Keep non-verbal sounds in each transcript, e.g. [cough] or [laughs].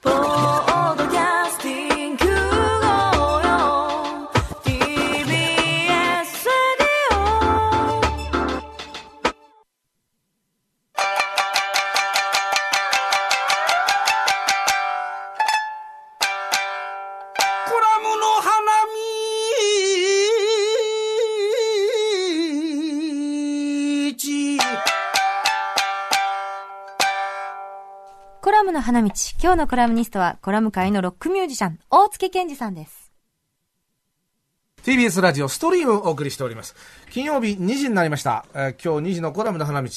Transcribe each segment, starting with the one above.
Boy. 今日のコラムニストは、コラム界のロックミュージシャン、大月健二さんです。TBS ラジオストリームをお送りしております。金曜日2時になりました。えー、今日2時のコラムの花道。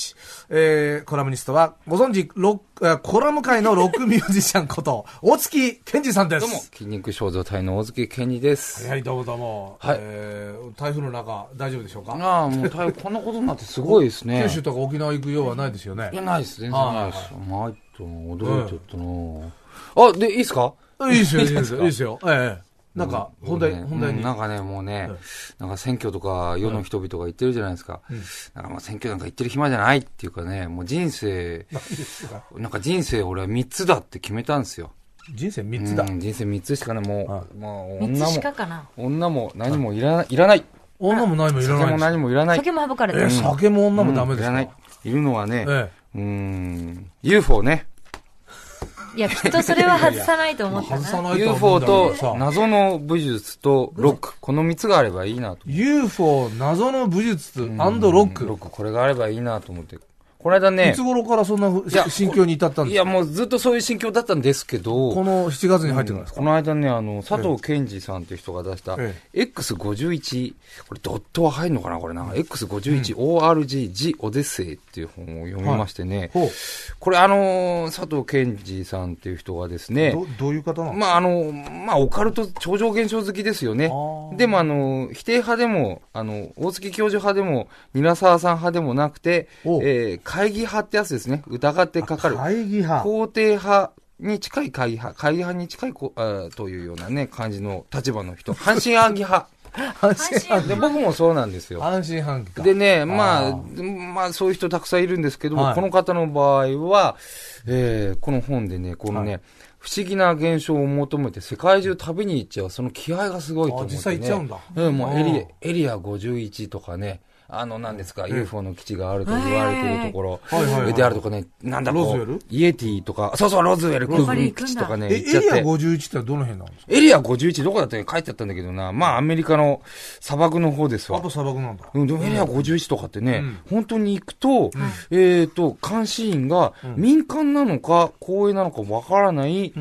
えー、コラムニストは、ご存知、ロッコラム界のロックミュージシャンこと、[laughs] 大月健二さんです。どうも。筋肉少女隊の大月健二です。はい、どうもどうも。はい。えー、台風の中、大丈夫でしょうかああ、もう台風、こんなことになってすごいですね。九州とか沖縄行くようはないですよね。いや、ないです、全然ないです。まいっと、驚いちゃったな、えあ、で、いいですかいいですよ、いいですよ、いいですよ。ええーなんか本題、ね、本題に、うん、なんかね、もうね、なんか選挙とか世の人々が言ってるじゃないですか。なんかまあ選挙なんか言ってる暇じゃないっていうかね、もう人生、[laughs] なんか人生俺は3つだって決めたんですよ。人生3つだ。人生3つしかね、もう、まあ女も、女も何もいらない、いらない。女も何もいらない。酒も何もいらない。酒も省かれてる。酒も女もダメですいらない。いるのはね、うん、UFO ね。いや、きっとそれは外さないと思ってな。まあ、UFO と謎の武術とロック。この3つがあればいいなと。UFO、謎の武術ロック。ロック、これがあればいいなと思って。この間ね。いつ頃からそんな心境に至ったんですかいや、もうずっとそういう心境だったんですけど。この7月に入ってるんですか、うん、この間ね、あの、佐藤健二さんという人が出した、X51、これドットは入るのかなこれな。X51ORG、う G オデッセイっていう本を読みましてね。はい、これあの、佐藤健二さんっていう人がですね。ど、どういう方なまあ、あの、まあ、オカルト、超常現象好きですよね。でもあの、否定派でも、あの、大月教授派でも、韮沢さん派でもなくて、え会議派ってやつですね。疑ってかかる。会議派。肯定派に近い会議派。会議派に近いこあというようなね、感じの立場の人。阪神暗議派。半信半疑。僕もそうなんですよ。半信半疑でね、まあ、まあそういう人たくさんいるんですけども、はい、この方の場合は、えー、この本でね、このね、はい、不思議な現象を求めて世界中旅に行っちゃう、その気合がすごいと思って、ね、実際行っちゃうんだ。うん、もうエリエリア51とかね。あの、なんですか、UFO の基地があると言われているところ、であるとかね、なんだろう、イエティとか、そうそう、ロズウェル空軍基地とかね、って。エリア51ってどの辺なんですかエリア51どこだったっち書いてあったんだけどな、まあ、アメリカの砂漠の方ですわ。あと砂漠なんだ。うん、でもエリア51とかってね、本当に行くと、えっと、監視員が民間なのか、公営なのかわからない、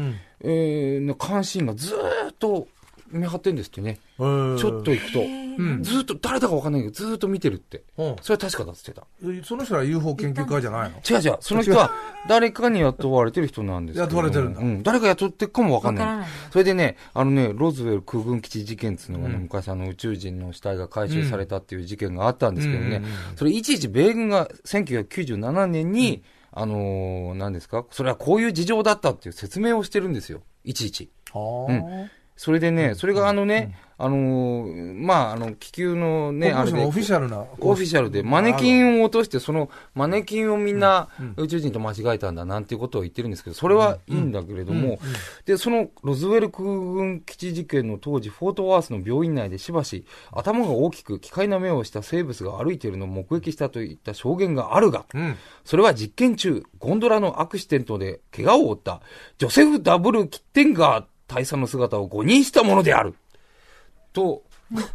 えー、監視員がずっと見張ってんですってね。ちょっと行くと。ずっと、誰だかわかんないけど、ずっと見てるって。それは確かだって言ってた。その人は UFO 研究家じゃないの違う違う。その人は、誰かに雇われてる人なんです雇われてるんだ。うん。誰か雇ってるかもわかんない。それでね、あのね、ロズウェル空軍基地事件っていうのが昔あの宇宙人の死体が回収されたっていう事件があったんですけどね、それいちいち米軍が1997年に、あの何ですかそれはこういう事情だったっていう説明をしてるんですよ。いちいち。うん。それでね、それがあのね、あのー、まあ、あの、気球のね、あれで。オフィシャルな。オフィシャルで、マネキンを落として、そのマネキンをみんな宇宙人と間違えたんだなんていうことを言ってるんですけど、それはいいんだけれども、で、そのロズウェル空軍基地事件の当時、フォートワースの病院内でしばし、頭が大きく、奇怪な目をした生物が歩いているのを目撃したといった証言があるが、それは実験中、ゴンドラのアクシデントで怪我を負った、ジョセフ・ダブル・キッテンガー大佐の姿を誤認したものである。と、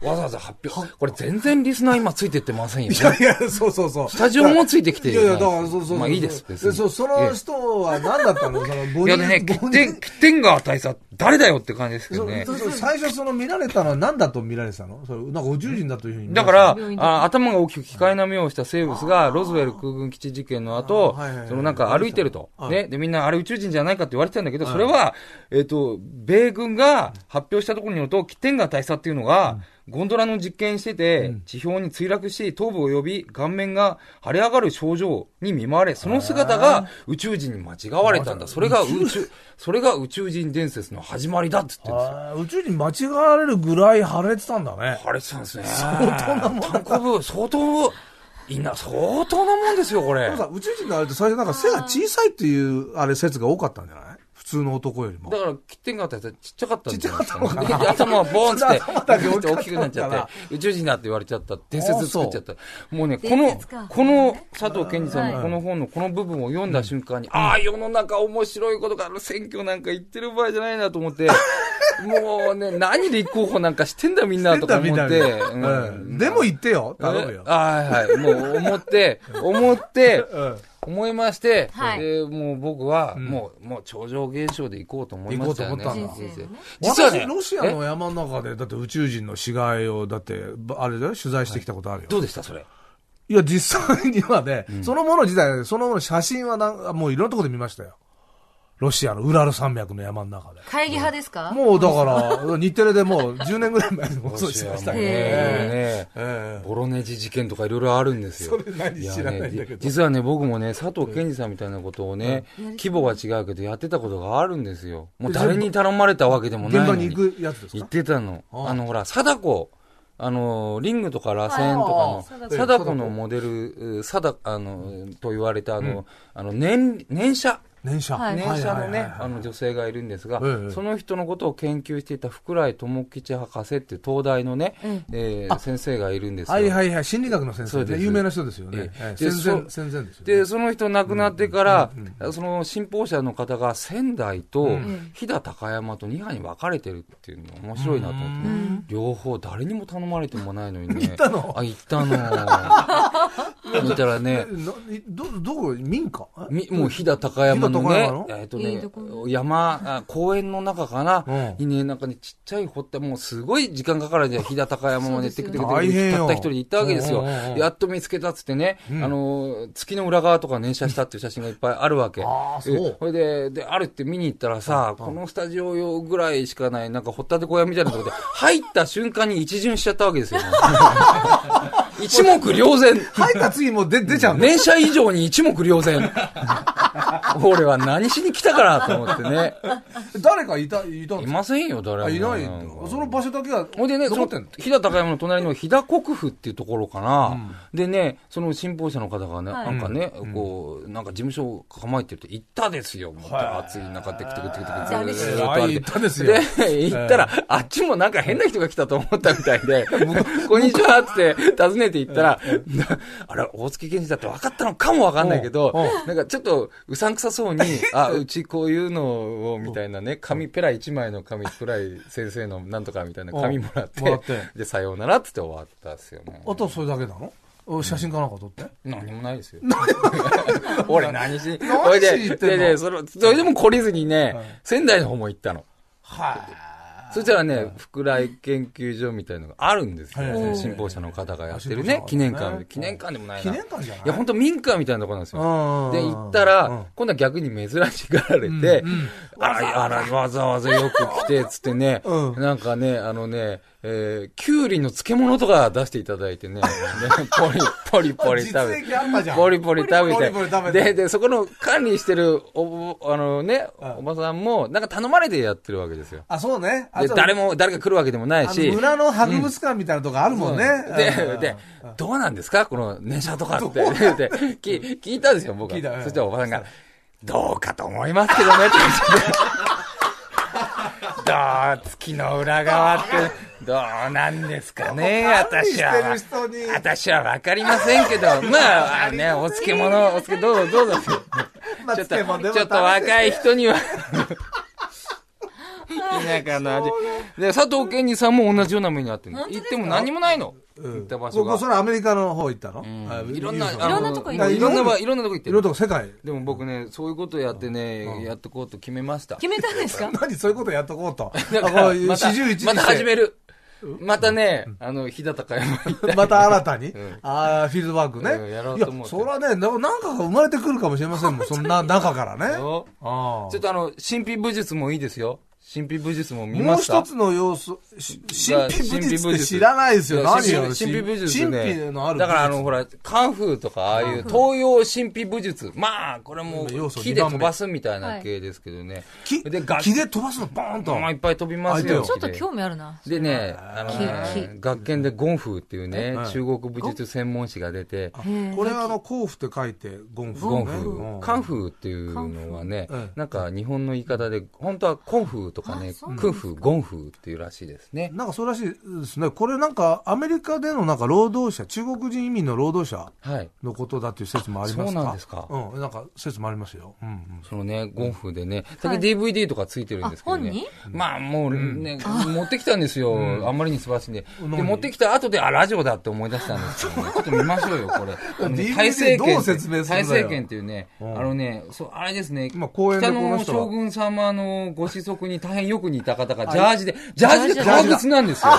わざわざ発表。これ全然リスナー今ついてってませんよ、ね。いやいや、そうそうそう。スタジオもついてきていやいや、だからそうそうまあいいです、で、そその人は何だったの [laughs] そのボディいやね、ッテンガー大佐、誰だよって感じですけどね。そうそう最初その見られたのは何だと見られてたのそれ、なんか宇宙人だというふうに。だからあ、頭が大きく機械な目をした生物が、ロズウェル空軍基地事件の後、そのなんか歩いてると。ね。で、みんなあれ宇宙人じゃないかって言われてたんだけど、それは、えっと、米軍が発表したところによると、キンガー大佐っていうのが、ゴンドラの実験してて、うん、地表に墜落し、頭部及び顔面が腫れ上がる症状に見舞われ、その姿が宇宙人に間違われたんだ。それが宇宙、それが宇宙人伝説の始まりだって言ってるんですよ。宇宙人間違われるぐらい腫れてたんだね。腫れてたんですね。相当なもん単行部、相当、んな、相当なもんですよ、これ。さ、宇宙人のあれって最初なんか背が小さいっていう、あれ説が多かったんじゃない通の男よりも。だから、切ってんかったやつはちっちゃかったんですよ。ちっちゃかったのかな頭はボーンって、大きくなっちゃって、宇宙人だって言われちゃった、伝説作っちゃった。もうね、この、この佐藤健二さんのこの本のこの部分を読んだ瞬間に、ああ、世の中面白いことがある、選挙なんか言ってる場合じゃないなと思って、もうね、何立候補なんかしてんだみんなとか思って。でも言ってよ、頼むよ。はいはい。もう思って、思って、思いまして、はい、でもう僕は、もう、もう超常現象で行こうと思いましたね。行こうと思ったんだ。実は、ね、ロシアの山の中で、だって宇宙人の死骸を、だって、あれだよ、取材してきたことあるよ。どうでしたそれ。いや、実際にはね、そのもの自体、そのもの写真はなん、もういろんなところで見ましたよ。ロシアのウラル山脈の山の中で。会議派ですかもうだから、[laughs] 日テレでもう10年ぐらい前に放しましたけどね。ねボロネジ事件とかいろいろあるんですよ。それ何知らないんだけど、実はね、僕もね、佐藤健二さんみたいなことをね、規模が違うけどやってたことがあるんですよ。もう誰に頼まれたわけでもない現場に行くやつですか行ってたの。あの、ほら、貞子。あの、リングとか螺旋とかの、貞子のモデル、貞、あの、と言われたあの、あの、年、年車。年社、はい、年社のね、あの女性がいるんですが、その人のことを研究していた福来智吉博士っていう東大のね、うえ先生がいるんですはいはいはい、心理学の先生で、有名な人ですよね。で、その人亡くなってから、その信奉者の方が仙台と飛騨高山と二派に分かれてるっていうのが面白いなと思って、両方誰にも頼まれてもないのにね。[laughs] 行ったのあ、行ったの。[laughs] 見たらね。ど、どこ民家みもう飛騨高山ったところなの、えっ、とね、山、公園の中かな、いね、なんかね、ちっちゃい掘って、もうすごい時間かかるんじゃ飛騨高山もねテクテクテクたった一人で行ったわけですよ。やっと見つけたっつってね、あの、月の裏側とか燃写したっていう写真がいっぱいあるわけ。あそれで、で、あるって見に行ったらさ、このスタジオ用ぐらいしかない、なんか掘ったて小屋みたいなところで、[laughs] 入った瞬間に一巡しちゃったわけですよ。[laughs] [laughs] 一目瞭然。入った次も出、出ちゃう年写以上に一目瞭然。[laughs] 俺は何しに来たからと思ってね。誰かいた、いたいませんよ、誰も。いないんその場所だけは。ほんでね、その、飛騨高山の隣の飛騨国府っていうところかな。でね、その信奉者の方がね、なんかね、こう、なんか事務所を構えてると、行ったですよ。暑い中、テクテクテクテクずっとあれ行ったですよ。で、行ったら、あっちもなんか変な人が来たと思ったみたいで、こんにちはって訪ねて行ったら、[laughs] あれ、大月健二だって分かったのかも分かんないけど、なんかちょっと、うさんくさそうに、[laughs] あ、うちこういうのを、みたいなね、紙、ペラ1枚の紙くらい先生のなんとかみたいな紙もらって、ってで、さようならっつって終わったっすよね。あとはそれだけなの写真かなんか撮って、何もないですよ。俺何し、何しに行ってんのそれで、それでも懲りずにね、仙台の方も行ったの。はい。そしたらね、福来研究所みたいのがあるんですよ。信奉者の方がやってるね、記念館。記念館でもないな。記念館じゃないいや、本当民家みたいなとこなんですよ。で、行ったら、今度は逆に珍しがられて、あら、あら、わざわざよく来て、つってね、なんかね、あのね、えー、きゅうりの漬物とか出していただいてね、[laughs] ポリポリポリ食べて、ポリポリ食べて、で、で、そこの管理してるお、あのね、うん、おばさんも、なんか頼まれてやってるわけですよ。あ、そうね。で、誰も、誰が来るわけでもないし。村の博物館みたいなとこあるもんね。うん、で、で、どうなんですかこの年車とかって、聞聞いたんですよ、僕は。そしたらおばさんが、どうかと思いますけどね、って言って。どう、月の裏側って。どうなんですかね、私は。私はわかりませんけど、[laughs] まあ、ね、お漬物、お漬どうぞどうぞ。[laughs] ちょっと、ちょっと若い人には [laughs] 田舎の味。で、佐藤健二さんも同じような目にあってる行っても何もないの。僕は、行った場所が。僕、それアメリカの方行ったの、いろんな、いろんなとこ行っていろんな、いろんなとこ行っていろんなとこ世界。でも僕ね、そういうことやってね、やっとこうと決めました。決めたんですか何そういうことやっとこうと。四十一また始める。またね、あの、日高山 [laughs] また新たに、ああ、フィールドワークね。うんやろういとや思それはね、なんかなんかが生まれてくるかもしれませんもん、そんな中からね。ああちょっとあの、神秘武術もいいですよ。神秘武術も見ましたもう一つの要素、神秘武術って知らないですよ。何よ。神秘武術、ね。神秘のある。だからあの、ほら、カンフーとか、ああいう東洋神秘武術。まあ、これも木で飛ばすみたいな系ですけどね。はい、木で飛ばすのバーンと。まあ、いっぱい飛びますよ。ちょっと興味あるな。でね、あの学研でゴンフーっていうね、中国武術専門誌が出て。これはあの、甲フって書いて、ゴンフー。ゴンフー。カンフーっていうのはね、なんか日本の言い方で、本当はコンフーとかね、空風、ゴンフっていうらしいですね。なんかそうらしいですね。これなんかアメリカでのなんか労働者、中国人移民の労働者のことだっていう説もありますか、はい、そうなんですか。うん、なんか説もありますよ。うんうん、そのね、ゴンフでね、っき DVD とかついてるんですけどね。はい、まあもうね、うん、持ってきたんですよ、あんまりに素晴らしいんで。で持ってきた後で、あ、ラジオだって思い出したんですけど、ね、ちょっと見ましょうよ、これ。[laughs] 大政権。どう説明するんだよ。大政権っていうね、あのね、そう、あれですね、今公園で北の将軍様のご子息に大変よく似た方が、ジャージで、ジャージで革靴なんですよ。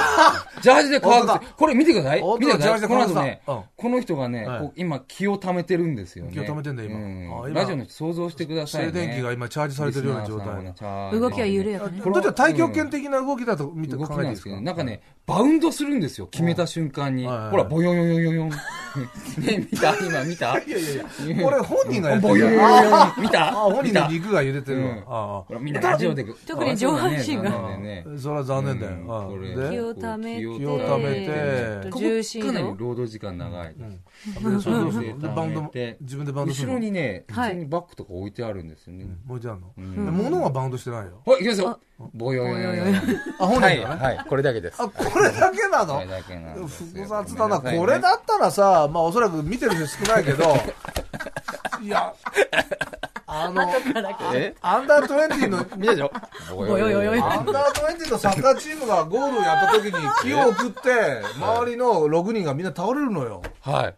ジャージで革靴。これ見てください。見てください。この後ね、この人がね、今気を貯めてるんですよね。気を貯めてんだ今、ラジオの人想像してください、静電気が今チャージされてるような状態。動きは緩やかね。これちょっ太極拳的な動きだと見て考えていいですかなんかね、バウンドするんですよ、決めた瞬間に。ほら、ボヨヨヨヨヨン。[laughs] ね、見た今見た [laughs] いやいやいや、これ本人がやってる。ボヨヨヨヨン。見たあ、本人の肉が茹でてるわ。ほら、みんなラジオで。特に上半身が。それは残念だよ。気をためて。気をためて。重心かなり労働時間長い。うそうう。バウンド、自分でバウンドする。後ろにね、普通にバッグとか置いてあるんですよね。置いてあるの物はバウンドしてないよ。はい、行きますよ。ボヨヨヨヨヨヨヨヨヨはい、これだけです。ヨヨヨそれだけなの複雑だな。これだったらさ、まあおそらく見てる人少ないけど、[laughs] いや、あの、アンダー20の、見たでしょアンダートンティのサッカーチームがゴールをやった時に、気を送って、周りの6人がみんな倒れるのよ。はい。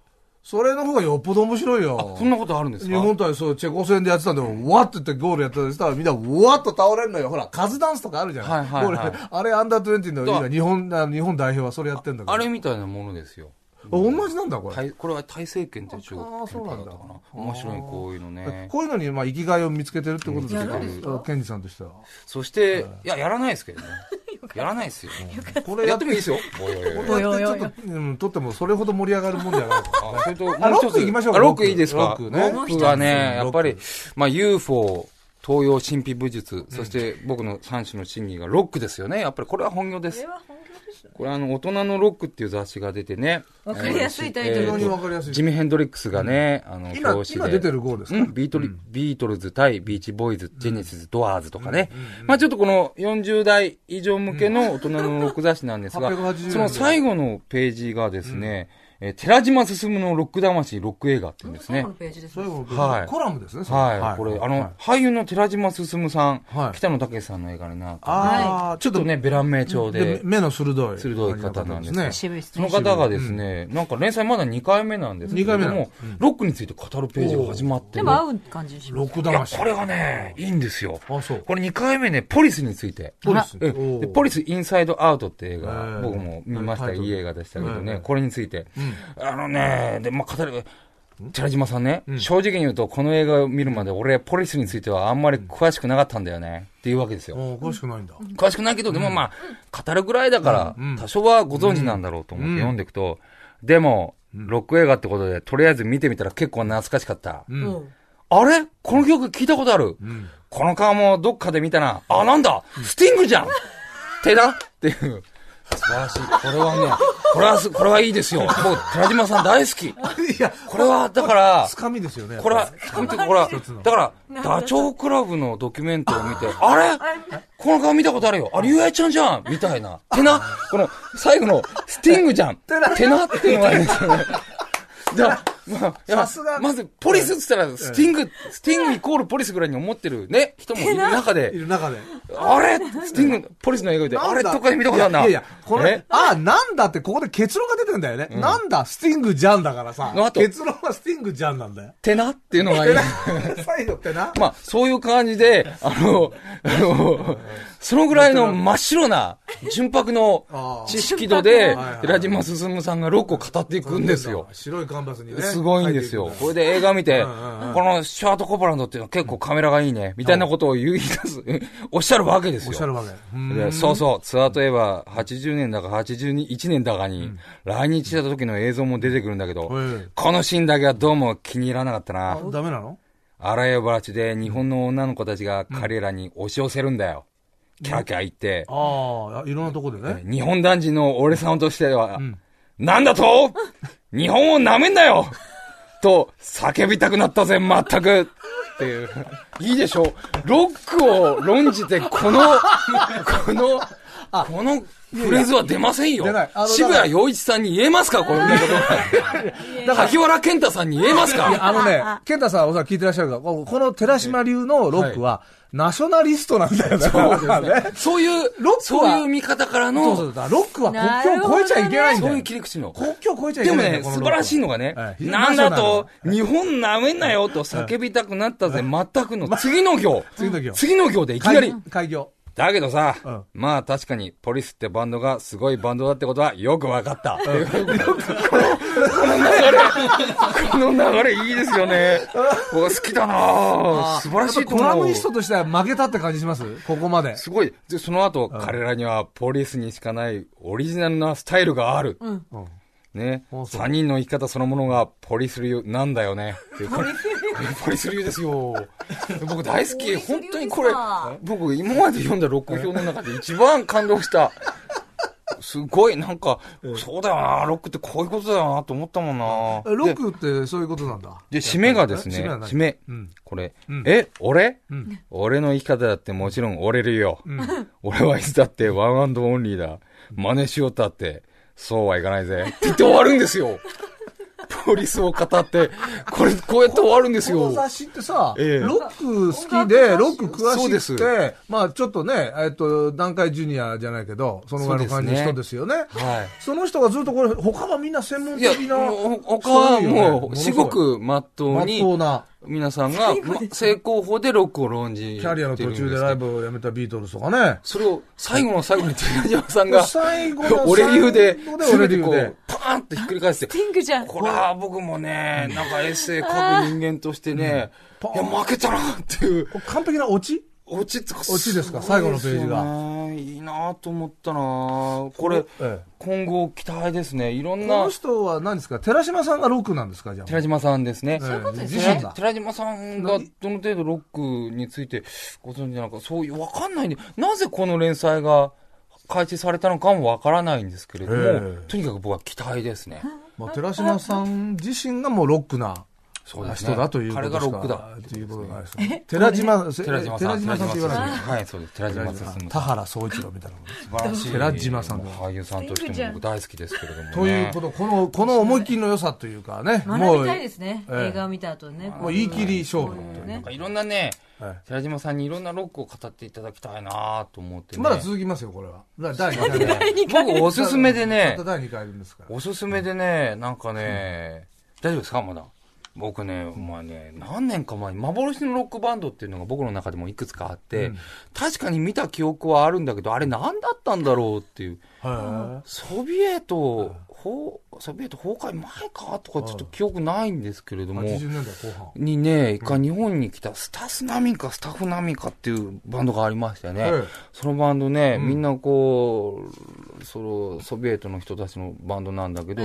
それの方がよっぽど面白いよ。そんなことあるんですか日本対そう、チェコ戦でやってたんで、わって言ってゴールやったりしたらみんなわっと倒れるのよ。ほら、カズダンスとかあるじゃん。はいはい、はい、あれ、アンダー20の日本、日本代表はそれやってんだけど。あれみたいなものですよ。同じなんだこれこれは大政権って中国あそうなんだ面白いこういうのねこういうのにまあ生きがいを見つけてるってことですか。ね賢治さんとしてはそして、いややらないですけどねやらないですよ。これやってもいいですよ。ちょっと、うん、撮ってもそれほど盛り上がるもんじゃないかそれと、もう一つ行きましょうか。ロックいいですかロックね。はね、やっぱり、まあ UFO、東洋神秘武術、そして僕の三種の神器がロックですよね。やっぱりこれは本業です。これは本これあの、大人のロックっていう雑誌が出てね。わかりやすいタイトル。にわかりやすい。ジミ・ヘンドリックスがね、あの、今、今出てる号ですか、ビートル、ビートルズ対ビーチボーイズ、ジェネシス、ドアーズとかね。まあちょっとこの40代以上向けの大人のロック雑誌なんですが、その最後のページがですね、えー、寺島進のロック魂、ロック映画っていうんですね。最後のページはい。コラムですね、はい。はい、これ、あの、俳優の寺島進さん、はい、北野武さんの映画になって、ああ、ちょっとね、ベラン名調で。目の鋭い。鋭い方なんですね。その方がですね、なんか連載まだ2回目なんですけども、ロックについて語るページが始まってでも合う感じします。ロック魂。これがね、いいんですよ。あ、そう。これ2回目ね、ポリスについて。ポリスポリスインサイドアウトって映画、僕も見ました、いい映画でしたけどね、これについて。あのね、で、まあ、語る、寺島さんね、うん、正直に言うと、この映画を見るまで、俺、ポリスについてはあんまり詳しくなかったんだよね、っていうわけですよ。詳しくないんだ。詳しくないけど、でもまあ、語るぐらいだから、多少はご存知なんだろうと思って読んでいくと、でも、ロック映画ってことで、とりあえず見てみたら結構懐かしかった。うん、あれこの曲聞いたことある、うん、この顔もどっかで見たな。あ、なんだスティングじゃん手だっていう。素晴らしい。これはね、これは、これはいいですよ。もう、寺島さん大好き。いや、これは、だから、つかみですよね。これは、つかみというか、ほら、だから、ダチョウ倶楽部のドキュメントを見て、あれこの顔見たことあるよ。あれ、ゆえちゃんじゃんみたいな。てな、この、最後の、スティングじゃん。[laughs] てなっていうのがあるんですよね。[laughs] まあ、さすが。まず、ポリスって言ったら、スティング、スティングイコールポリスぐらいに思ってるね、人もいる中で。いる中で。あれスティング、ポリスの映画で、あれとかで見たことあるな。いやいや、これ、ああ、なんだって、ここで結論が出てんだよね。なんだ、スティングじゃんだからさ。結論はスティングじゃんなんだよ。てなっていうのがいい。イ [laughs] ドってな。まあ、そういう感じで、あの、あの、そのぐらいの真っ白な純白の知識度で、寺島進さんが6個語っていくんですよ。白いカンバスにね。すごいんですよ。これで映画見て、このシャート・コブランドっていうのは結構カメラがいいね、みたいなことを言い出す、[laughs] おっしゃるわけですよ。おっしゃるわけ。そうそう、ツアーといえば80年だか81年だかに、来日した時の映像も出てくるんだけど、このシーンだけはどうも気に入らなかったな。ダメなのあらゆるチで日本の女の子たちが彼らに押し寄せるんだよ。キャーキャー言って。ああ、いろんなとこでね。日本男児の俺さんとしては、うん、なんだと日本を舐めんなよと叫びたくなったぜ、まったくっていう。いいでしょう。ロックを論じて、この、この、このフレーズは出ませんよ。渋谷洋一さんに言えますかこんなこと。萩原健太さんに言えますかあのね、健太さんはおそらく聞いてらっしゃるかこの寺島流のロックは、ナショナリストなんだよそうですね。そういう、ロックは、そういう見方からの。そうそうロックは国境を越えちゃいけないんだよ。そういう切り口の。国境を越えちゃいけない。でもね、素晴らしいのがね、なんだと、日本なめんなよと叫びたくなったぜ、全くの。次の行。次の行。次の行でいきなり。開業。だけどさ、うん、まあ確かにポリスってバンドがすごいバンドだってことはよく分かった。うん、この、この流れ、この流れいいですよね。お好きだな素晴らしいと思う。コラムニストとしては負けたって感じしますここまで。すごい。で、その後、うん、彼らにはポリスにしかないオリジナルなスタイルがある。うんね、3人の生き方そのものがポリス流なんだよね。ポリスポリス流ですよ。[laughs] 僕大好き。本当にこれ、僕今まで読んだク表の中で一番感動した。[laughs] すごい、なんか、そうだよな、ロックってこういうことだよなと思ったもんな。ロックってそういうことなんだ。で、締めがですね、締め、これ、え、俺、俺の生き方だってもちろん折れるよ。俺はいつだってワンアンドオンリーだ。真似しようったって、そうはいかないぜ。って言って終わるんですよ。ーリスを語って、これ、こうやって終わるんですよ。この雑誌ってさ、えロック好きで、ロック詳しくて、まあちょっとね、えっと、段階ジュニアじゃないけど、そのぐらいの感じの人ですよね。ねはい。その人がずっとこれ、他はみんな専門的な。他はもう、すごくまっとうに。まっとうな。皆さんが、成功法でロックを論じキャリアの途中でライブをやめたビートルズとかね。それを最後の最後に寺島さんが、俺流で、俺流で、ーンてひっくり返すよ。ピンじゃん。これは僕もね、なんかエッセイ書く人間としてね、いや、負けたなっていう。完璧なオチオチつか、オチですか、最後のページが。いいなと思ったなこれ、今後期待ですね。いろんな。この人は何ですか寺島さんがロックなんですかじゃあ。寺島さんですね。そういうことですね。寺島さんがどの程度ロックについてご存知なのか、そういう、わかんないんで、なぜこの連載が、開示されたのかもわからないんですけれども、とにかく僕は期待ですね。[laughs] まあ、寺島さん自身がもうロックなそうですね、人だという彼がロックだということが寺島寺島さん寺島さんって言わないはいそうです寺島さん田原総一郎みたいな寺島さん俳優さんとしても僕大好きですけれどもということこのこの思い切りの良さというかねもう映画を見た後ねもう言い切り勝負なんかいろんなね寺島さんにいろんなロックを語っていただきたいなと思ってまだ続きますよこれは第2回僕おすすめでねおすすめでねなんかね大丈夫ですかまだ僕ね、お前ね、何年か前に幻のロックバンドっていうのが僕の中でもいくつかあって、うん、確かに見た記憶はあるんだけど、あれ何だったんだろうっていう。ソビエトソビエト崩壊前かとかちょっと記憶ないんですけれども、80年代後半にね、一回日本に来たスタスナミカ、スタフナミカっていうバンドがありましたよね。そのバンドね、みんなこう、そのソビエトの人たちのバンドなんだけど、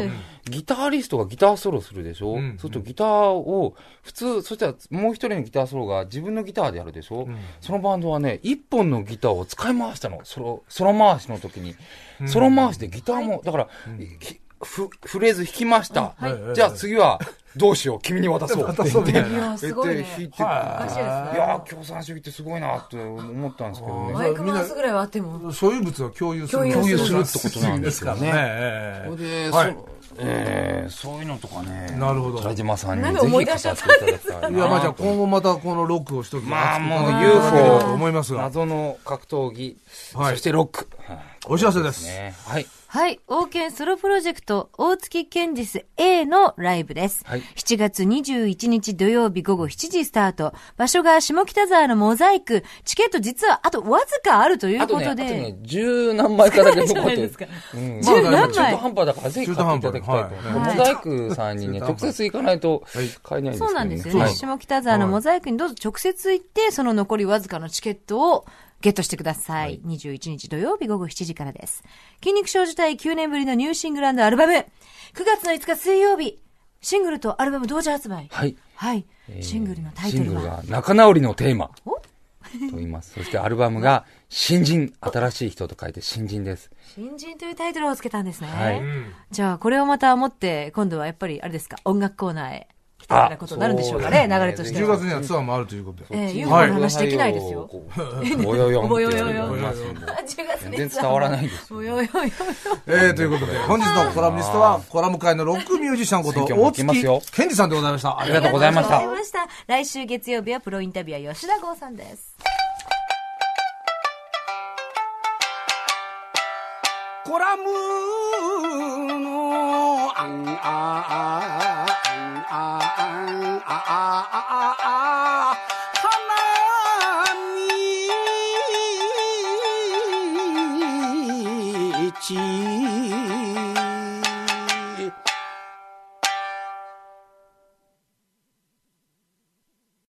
ギタリストがギターソロするでしょ、うそうするとギターを、普通、そしたらもう一人のギターソロが自分のギターでやるでしょ、うそのバンドはね、一本のギターを使い回したの、ソロ、ソロ回しの時に。ソロ回しでギターも、だから、フレーズ弾きました。はい、じゃあ次は、どうしよう、君に渡そう [laughs] って言って、言っ弾いて、いや共産主義ってすごいなって思ったんですけどね。マイクマウスぐらいはあっても。所有物は共有する。共有するってことなんですかね。それで、はいえー、そういうのとかね、なるほど田島さんにぜひ語っていたんですかいや、まあ、じゃあ今後またこのロックを一つ、まあ、もう UFO、思います謎の格闘技、はい、そしてロック、お知らせです。ね、はいはい。王権ソロプロジェクト、大月健実 A のライブです。はい、7月21日土曜日午後7時スタート。場所が下北沢のモザイク。チケット実はあとわずかあるということで。あとね、十、ね、何枚かだけ残ってる。十、[laughs] うん、何枚中途半端だからぜひ買っていただきたいと。はい、モザイクさんにね、直接行かないと買えないんです、ね、そうなんですよね。下北沢のモザイクにどうぞ直接行って、その残りわずかのチケットをゲットしてください。はい、21日土曜日午後7時からです。筋肉症自体9年ぶりのニューシングルアルバム。9月の5日水曜日、シングルとアルバム同時発売。はい。はい。えー、シングルのタイトルは。シングルが仲直りのテーマ。おと言います。そしてアルバムが、新人、新しい人と書いて新人です。新人というタイトルをつけたんですね。はい。じゃあ、これをまた持って、今度はやっぱり、あれですか、音楽コーナーへ。きたようなことになるんでしょうかね、流れとしては。10月にはツアーもあるということで。えー、ユーの話できないですよ。ぼよよん。ぼよよよ全然伝わらないです。ぼよよよよ。えー、ということで、本日のコラムニストは、コラム界のロックミュージシャンこと、大月健二さんでございました。ありがとうございました。来週月曜日はプロインタビュアー吉田剛さんです。コラムのあんあん